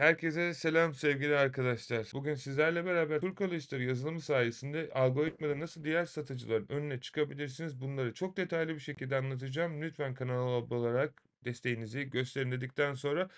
Herkese selam sevgili arkadaşlar. Bugün sizlerle beraber Türk Alıştır yazılımı sayesinde algoritmada nasıl diğer satıcıların önüne çıkabilirsiniz bunları çok detaylı bir şekilde anlatacağım. Lütfen kanala abone olarak desteğinizi gösterin dedikten sonra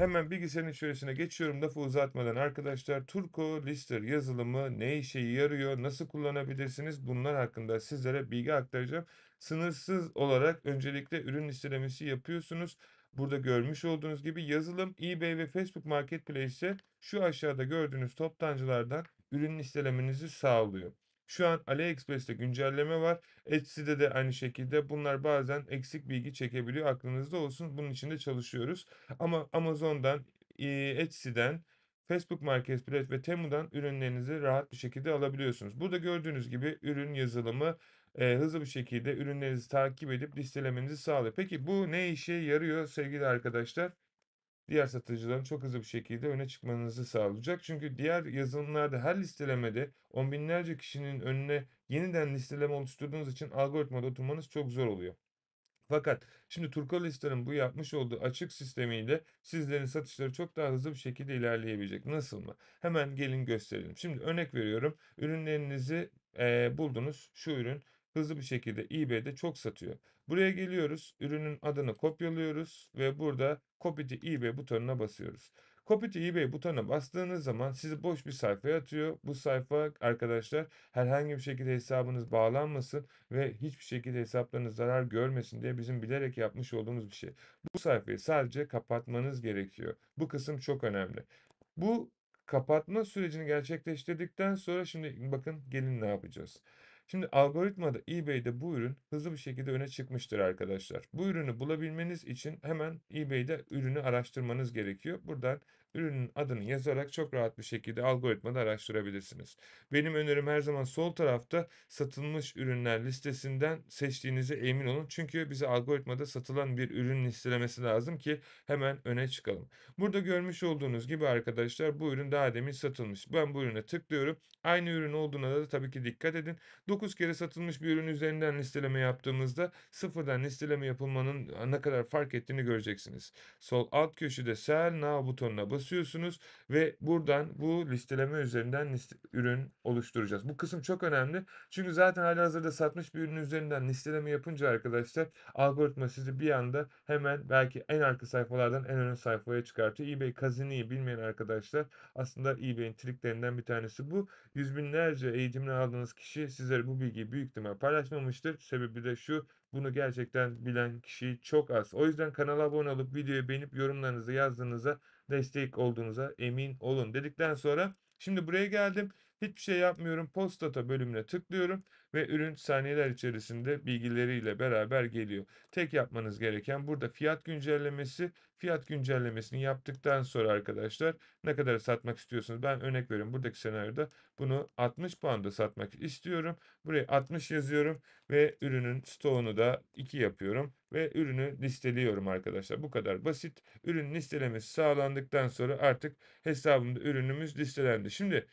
Hemen bilgisayarın içerisine geçiyorum lafı uzatmadan arkadaşlar. Turco Lister yazılımı ne işe yarıyor, nasıl kullanabilirsiniz bunlar hakkında sizlere bilgi aktaracağım. Sınırsız olarak öncelikle ürün listelemesi yapıyorsunuz. Burada görmüş olduğunuz gibi yazılım eBay ve Facebook Marketplace'e şu aşağıda gördüğünüz toptancılardan ürün listelemenizi sağlıyor. Şu an AliExpress'te güncelleme var. Etsy'de de aynı şekilde bunlar bazen eksik bilgi çekebiliyor. Aklınızda olsun. Bunun için de çalışıyoruz. Ama Amazon'dan, Etsy'den Facebook Marketplace ve Temu'dan ürünlerinizi rahat bir şekilde alabiliyorsunuz. Burada gördüğünüz gibi ürün yazılımı e, hızlı bir şekilde ürünlerinizi takip edip listelemenizi sağlıyor. Peki bu ne işe yarıyor sevgili arkadaşlar? diğer satıcıların çok hızlı bir şekilde öne çıkmanızı sağlayacak. Çünkü diğer yazılımlarda her listelemede on binlerce kişinin önüne yeniden listeleme oluşturduğunuz için algoritmada oturmanız çok zor oluyor. Fakat şimdi Turkolistler'in bu yapmış olduğu açık sistemiyle sizlerin satışları çok daha hızlı bir şekilde ilerleyebilecek. Nasıl mı? Hemen gelin gösterelim. Şimdi örnek veriyorum. Ürünlerinizi e, buldunuz. Şu ürün hızlı bir şekilde eBay'de çok satıyor. Buraya geliyoruz. Ürünün adını kopyalıyoruz ve burada Copy to eBay butonuna basıyoruz. Copy to eBay butonuna bastığınız zaman sizi boş bir sayfaya atıyor. Bu sayfa arkadaşlar herhangi bir şekilde hesabınız bağlanmasın ve hiçbir şekilde hesaplarınız zarar görmesin diye bizim bilerek yapmış olduğumuz bir şey. Bu sayfayı sadece kapatmanız gerekiyor. Bu kısım çok önemli. Bu kapatma sürecini gerçekleştirdikten sonra şimdi bakın gelin ne yapacağız. Şimdi algoritmada eBay'de bu ürün hızlı bir şekilde öne çıkmıştır arkadaşlar. Bu ürünü bulabilmeniz için hemen eBay'de ürünü araştırmanız gerekiyor. Buradan ürünün adını yazarak çok rahat bir şekilde algoritmada araştırabilirsiniz. Benim önerim her zaman sol tarafta satılmış ürünler listesinden seçtiğinize emin olun. Çünkü bize algoritmada satılan bir ürün listelemesi lazım ki hemen öne çıkalım. Burada görmüş olduğunuz gibi arkadaşlar bu ürün daha demin satılmış. Ben bu ürüne tıklıyorum. Aynı ürün olduğuna da tabii ki dikkat edin. 9 kere satılmış bir ürün üzerinden listeleme yaptığımızda sıfırdan listeleme yapılmanın ne kadar fark ettiğini göreceksiniz. Sol alt köşede sell now butonuna basıyorsunuz ve buradan bu listeleme üzerinden liste, ürün oluşturacağız. Bu kısım çok önemli. Çünkü zaten hala hazırda satmış bir ürün üzerinden listeleme yapınca arkadaşlar algoritma sizi bir anda hemen belki en arka sayfalardan en ön sayfaya çıkartıyor. eBay kaziniyi bilmeyen arkadaşlar aslında eBay'in triklerinden bir tanesi bu. Yüz binlerce eğitimini aldığınız kişi sizlere bu bilgiyi büyük ihtimal paylaşmamıştır. Sebebi de şu bunu gerçekten bilen kişi çok az. O yüzden kanala abone olup videoyu beğenip yorumlarınızı yazdığınızda destek olduğunuza emin olun dedikten sonra şimdi buraya geldim. Hiçbir şey yapmıyorum. Post bölümüne tıklıyorum ve ürün saniyeler içerisinde bilgileriyle beraber geliyor. Tek yapmanız gereken burada fiyat güncellemesi. Fiyat güncellemesini yaptıktan sonra arkadaşlar ne kadar satmak istiyorsunuz? Ben örnek veriyorum. Buradaki senaryoda bunu 60 puanda satmak istiyorum. Buraya 60 yazıyorum ve ürünün stoğunu da 2 yapıyorum ve ürünü listeliyorum arkadaşlar. Bu kadar basit. Ürün listelemesi sağlandıktan sonra artık hesabımda ürünümüz listelendi. Şimdi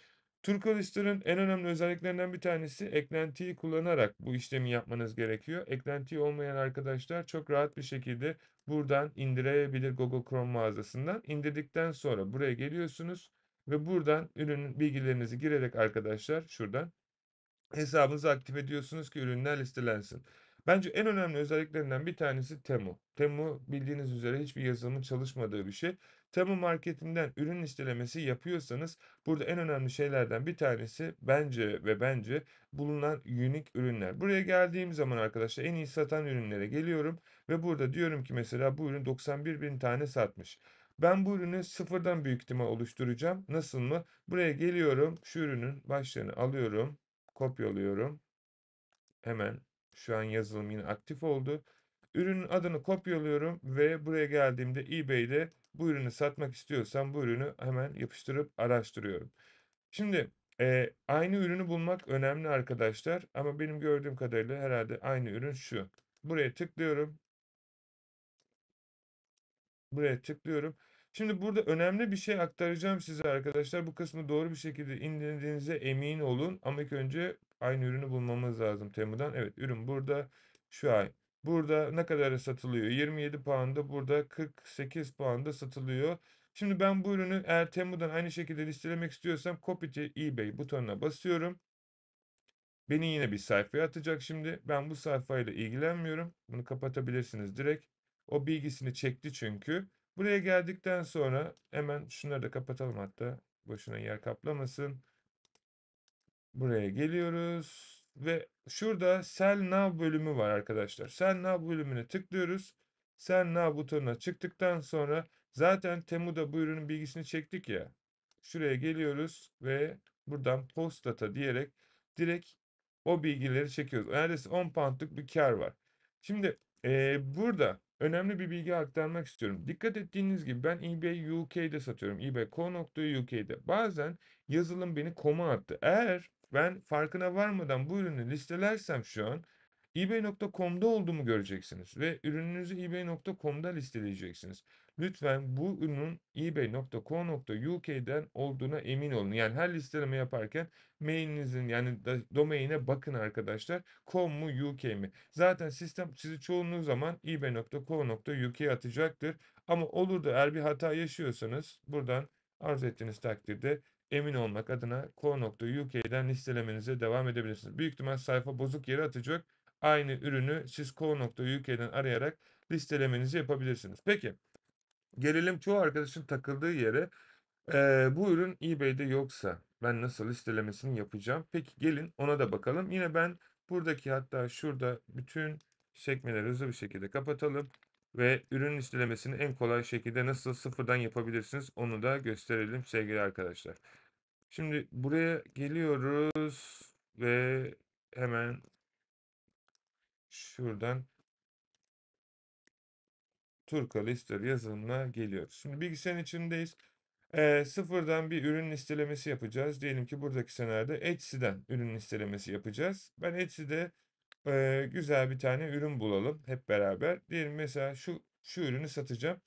Turkolister'ın en önemli özelliklerinden bir tanesi eklentiyi kullanarak bu işlemi yapmanız gerekiyor. Eklenti olmayan arkadaşlar çok rahat bir şekilde buradan indirebilir Google Chrome mağazasından. İndirdikten sonra buraya geliyorsunuz ve buradan ürün bilgilerinizi girerek arkadaşlar şuradan hesabınızı aktif ediyorsunuz ki ürünler listelensin. Bence en önemli özelliklerinden bir tanesi Temu. Temu bildiğiniz üzere hiçbir yazılımın çalışmadığı bir şey. Temu marketinden ürün listelemesi yapıyorsanız burada en önemli şeylerden bir tanesi bence ve bence bulunan unik ürünler. Buraya geldiğim zaman arkadaşlar en iyi satan ürünlere geliyorum ve burada diyorum ki mesela bu ürün 91 bin tane satmış. Ben bu ürünü sıfırdan büyük ihtimal oluşturacağım. Nasıl mı? Buraya geliyorum. Şu ürünün başlığını alıyorum. Kopyalıyorum. Hemen şu an yazılım yine aktif oldu. Ürünün adını kopyalıyorum ve buraya geldiğimde eBay'de bu ürünü satmak istiyorsam bu ürünü hemen yapıştırıp araştırıyorum. Şimdi e, aynı ürünü bulmak önemli arkadaşlar ama benim gördüğüm kadarıyla herhalde aynı ürün şu. Buraya tıklıyorum. Buraya tıklıyorum. Şimdi burada önemli bir şey aktaracağım size arkadaşlar. Bu kısmı doğru bir şekilde indirdiğinize emin olun. Ama ilk önce Aynı ürünü bulmamız lazım Temu'dan. Evet ürün burada. Şu ay. Burada ne kadar satılıyor? 27 puanda burada 48 puanda satılıyor. Şimdi ben bu ürünü eğer Temu'dan aynı şekilde listelemek istiyorsam Copy to eBay butonuna basıyorum. Beni yine bir sayfaya atacak şimdi. Ben bu sayfayla ilgilenmiyorum. Bunu kapatabilirsiniz direkt. O bilgisini çekti çünkü. Buraya geldikten sonra hemen şunları da kapatalım hatta. Boşuna yer kaplamasın. Buraya geliyoruz ve şurada Sell Now bölümü var arkadaşlar. Sell Now bölümüne tıklıyoruz. Sell Now butonuna çıktıktan sonra zaten Temu'da bu ürünün bilgisini çektik ya. Şuraya geliyoruz ve buradan post data diyerek direkt o bilgileri çekiyoruz. Neredeyse 10 poundluk bir kar var. Şimdi e, burada önemli bir bilgi aktarmak istiyorum. Dikkat ettiğiniz gibi ben eBay UK'de satıyorum. eBay co.uk'de. Bazen yazılım beni koma attı. Eğer ben farkına varmadan bu ürünü listelersem şu an ebay.com'da olduğumu göreceksiniz ve ürününüzü ebay.com'da listeleyeceksiniz. Lütfen bu ürünün ebay.co.uk'den olduğuna emin olun. Yani her listeleme yaparken mailinizin yani domaine bakın arkadaşlar. .com mu UK mi? Zaten sistem sizi çoğunluğu zaman ebay.co.uk'ye atacaktır. Ama olur da eğer bir hata yaşıyorsanız buradan arzu ettiğiniz takdirde emin olmak adına co.uk'den listelemenize devam edebilirsiniz. Büyük ihtimal sayfa bozuk yere atacak. Aynı ürünü siz co.uk'den arayarak listelemenizi yapabilirsiniz. Peki gelelim çoğu arkadaşın takıldığı yere. Ee, bu ürün eBay'de yoksa ben nasıl listelemesini yapacağım? Peki gelin ona da bakalım. Yine ben buradaki hatta şurada bütün sekmeleri hızlı bir şekilde kapatalım ve ürün listelemesini en kolay şekilde nasıl sıfırdan yapabilirsiniz onu da gösterelim sevgili arkadaşlar. Şimdi buraya geliyoruz ve hemen şuradan Turka Lister yazılımına geliyoruz. Şimdi bilgisayarın içindeyiz. E, sıfırdan bir ürün listelemesi yapacağız. Diyelim ki buradaki senaryoda Etsy'den ürün listelemesi yapacağız. Ben Etsy'de e, güzel bir tane ürün bulalım hep beraber. Diyelim mesela şu şu ürünü satacağım.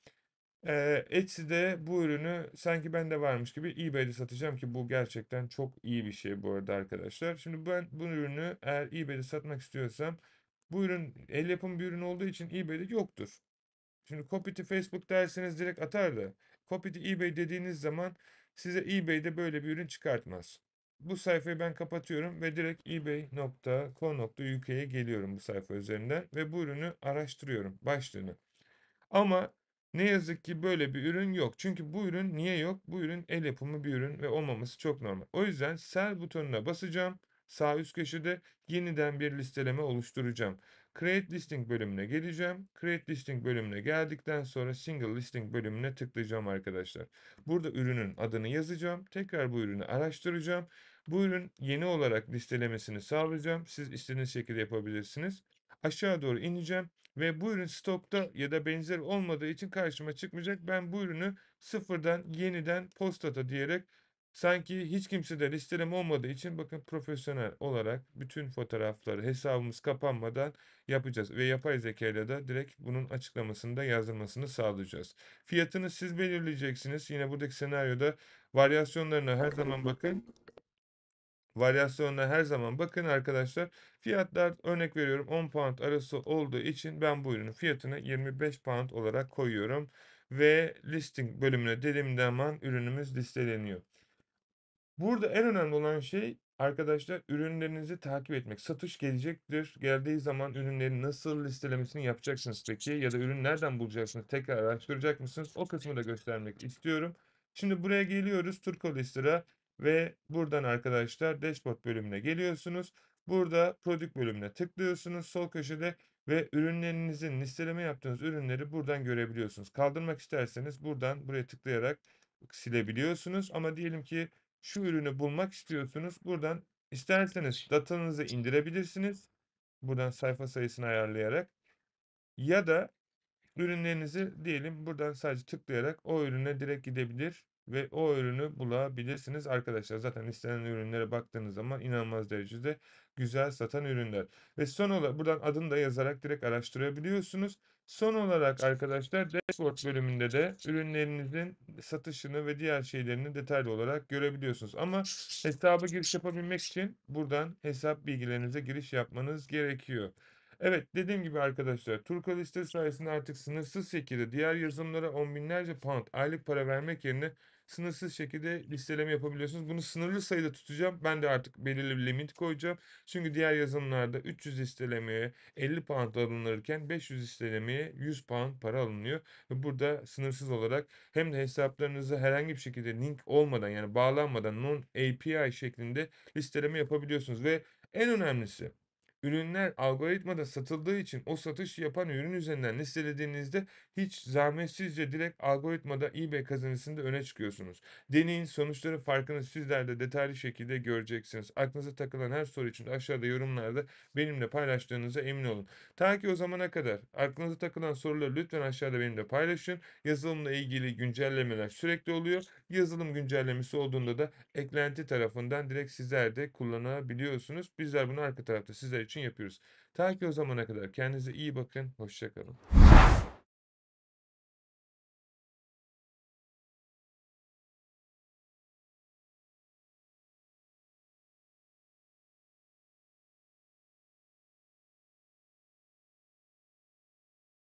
E, Etsy'de bu ürünü sanki bende varmış gibi eBay'de satacağım ki bu gerçekten çok iyi bir şey bu arada arkadaşlar. Şimdi ben bu ürünü eğer eBay'de satmak istiyorsam bu ürün el yapım bir ürün olduğu için eBay'de yoktur. Şimdi copy to Facebook derseniz direkt atar da copy to eBay dediğiniz zaman size eBay'de böyle bir ürün çıkartmaz. Bu sayfayı ben kapatıyorum ve direkt ebay.co.uk'ye geliyorum bu sayfa üzerinden ve bu ürünü araştırıyorum başlığını. Ama ne yazık ki böyle bir ürün yok. Çünkü bu ürün niye yok? Bu ürün el yapımı bir ürün ve olmaması çok normal. O yüzden sell butonuna basacağım. Sağ üst köşede yeniden bir listeleme oluşturacağım. Create Listing bölümüne geleceğim. Create Listing bölümüne geldikten sonra Single Listing bölümüne tıklayacağım arkadaşlar. Burada ürünün adını yazacağım. Tekrar bu ürünü araştıracağım. Bu ürün yeni olarak listelemesini sağlayacağım. Siz istediğiniz şekilde yapabilirsiniz. Aşağı doğru ineceğim ve bu ürün stokta ya da benzer olmadığı için karşıma çıkmayacak. Ben bu ürünü sıfırdan yeniden postata diyerek Sanki hiç kimsede listelem olmadığı için bakın profesyonel olarak bütün fotoğrafları hesabımız kapanmadan yapacağız. Ve yapay zeka ile de direkt bunun açıklamasını da yazdırmasını sağlayacağız. Fiyatını siz belirleyeceksiniz. Yine buradaki senaryoda varyasyonlarına her zaman bakın. Varyasyonuna her zaman bakın arkadaşlar. Fiyatlar örnek veriyorum 10 pound arası olduğu için ben bu ürünün fiyatını 25 pound olarak koyuyorum. Ve listing bölümüne dediğimde hemen ürünümüz listeleniyor. Burada en önemli olan şey arkadaşlar ürünlerinizi takip etmek. Satış gelecektir. Geldiği zaman ürünlerin nasıl listelemesini yapacaksınız peki? Ya da ürün nereden bulacaksınız? Tekrar araştıracak mısınız? O kısmı da göstermek istiyorum. Şimdi buraya geliyoruz. Turko ve buradan arkadaşlar dashboard bölümüne geliyorsunuz. Burada product bölümüne tıklıyorsunuz sol köşede ve ürünlerinizin listeleme yaptığınız ürünleri buradan görebiliyorsunuz. Kaldırmak isterseniz buradan buraya tıklayarak silebiliyorsunuz ama diyelim ki şu ürünü bulmak istiyorsunuz. Buradan isterseniz datanızı indirebilirsiniz. Buradan sayfa sayısını ayarlayarak. Ya da ürünlerinizi diyelim buradan sadece tıklayarak o ürüne direkt gidebilir ve o ürünü bulabilirsiniz. Arkadaşlar zaten istenen ürünlere baktığınız zaman inanılmaz derecede güzel satan ürünler. Ve son olarak buradan adını da yazarak direkt araştırabiliyorsunuz. Son olarak arkadaşlar dashboard bölümünde de ürünlerinizin satışını ve diğer şeylerini detaylı olarak görebiliyorsunuz. Ama hesaba giriş yapabilmek için buradan hesap bilgilerinize giriş yapmanız gerekiyor. Evet dediğim gibi arkadaşlar Turkalistar sayesinde artık sınırsız şekilde diğer yazılımlara on binlerce pound aylık para vermek yerine sınırsız şekilde listeleme yapabiliyorsunuz. Bunu sınırlı sayıda tutacağım. Ben de artık belirli bir limit koyacağım. Çünkü diğer yazılımlarda 300 listelemeye 50 pound alınırken 500 listelemeye 100 pound para alınıyor. Ve burada sınırsız olarak hem de hesaplarınızı herhangi bir şekilde link olmadan yani bağlanmadan non API şeklinde listeleme yapabiliyorsunuz. Ve en önemlisi Ürünler algoritmada satıldığı için o satış yapan ürün üzerinden listelediğinizde hiç zahmetsizce direkt algoritmada eBay kazanısında öne çıkıyorsunuz. Deneyin sonuçları farkını sizler de detaylı şekilde göreceksiniz. Aklınıza takılan her soru için aşağıda yorumlarda benimle paylaştığınıza emin olun. Ta ki o zamana kadar aklınıza takılan soruları lütfen aşağıda benimle paylaşın. Yazılımla ilgili güncellemeler sürekli oluyor. Yazılım güncellemesi olduğunda da eklenti tarafından direkt sizler de kullanabiliyorsunuz. Bizler bunu arka tarafta sizler için yapıyoruz. Ta ki o zamana kadar kendinize iyi bakın. Hoşçakalın.